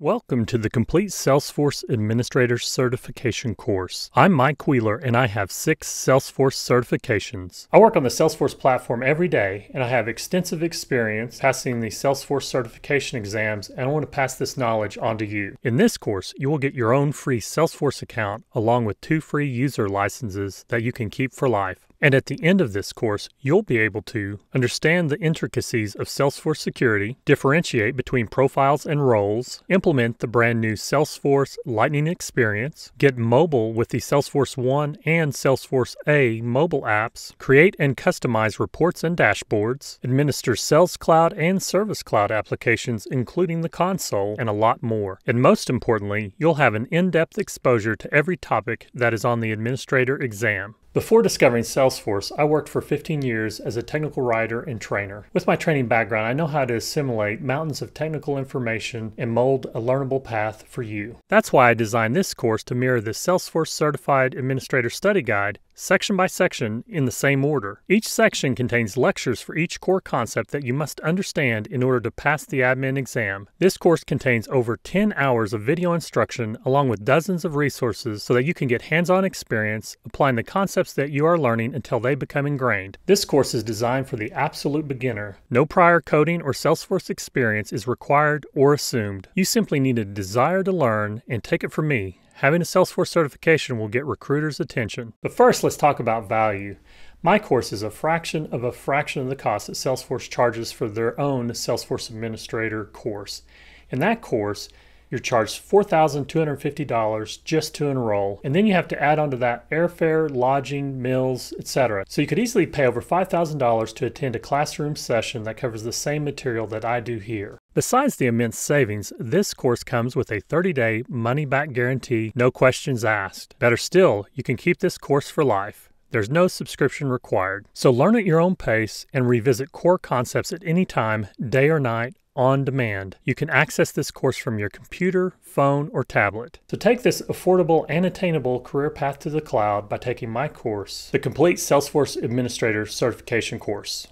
Welcome to the Complete Salesforce Administrator Certification course. I'm Mike Wheeler and I have six Salesforce certifications. I work on the Salesforce platform every day and I have extensive experience passing the Salesforce certification exams and I want to pass this knowledge on to you. In this course, you will get your own free Salesforce account along with two free user licenses that you can keep for life. And at the end of this course, you'll be able to understand the intricacies of Salesforce security, differentiate between profiles and roles, implement the brand new Salesforce Lightning experience, get mobile with the Salesforce 1 and Salesforce A mobile apps, create and customize reports and dashboards, administer Sales Cloud and Service Cloud applications, including the console, and a lot more. And most importantly, you'll have an in depth exposure to every topic that is on the administrator exam. Before discovering Salesforce, I worked for 15 years as a technical writer and trainer. With my training background, I know how to assimilate mountains of technical information and mold a learnable path for you. That's why I designed this course to mirror the Salesforce Certified Administrator Study Guide section by section in the same order. Each section contains lectures for each core concept that you must understand in order to pass the admin exam. This course contains over 10 hours of video instruction along with dozens of resources so that you can get hands-on experience applying the concepts concepts that you are learning until they become ingrained. This course is designed for the absolute beginner. No prior coding or Salesforce experience is required or assumed. You simply need a desire to learn, and take it from me, having a Salesforce certification will get recruiters' attention. But first, let's talk about value. My course is a fraction of a fraction of the cost that Salesforce charges for their own Salesforce Administrator course. In that course, you're charged $4,250 just to enroll, and then you have to add onto that airfare, lodging, meals, etc. So you could easily pay over $5,000 to attend a classroom session that covers the same material that I do here. Besides the immense savings, this course comes with a 30 day money back guarantee, no questions asked. Better still, you can keep this course for life. There's no subscription required. So learn at your own pace and revisit core concepts at any time, day or night, on demand. You can access this course from your computer, phone, or tablet. So take this affordable and attainable career path to the cloud by taking my course, the Complete Salesforce Administrator Certification Course.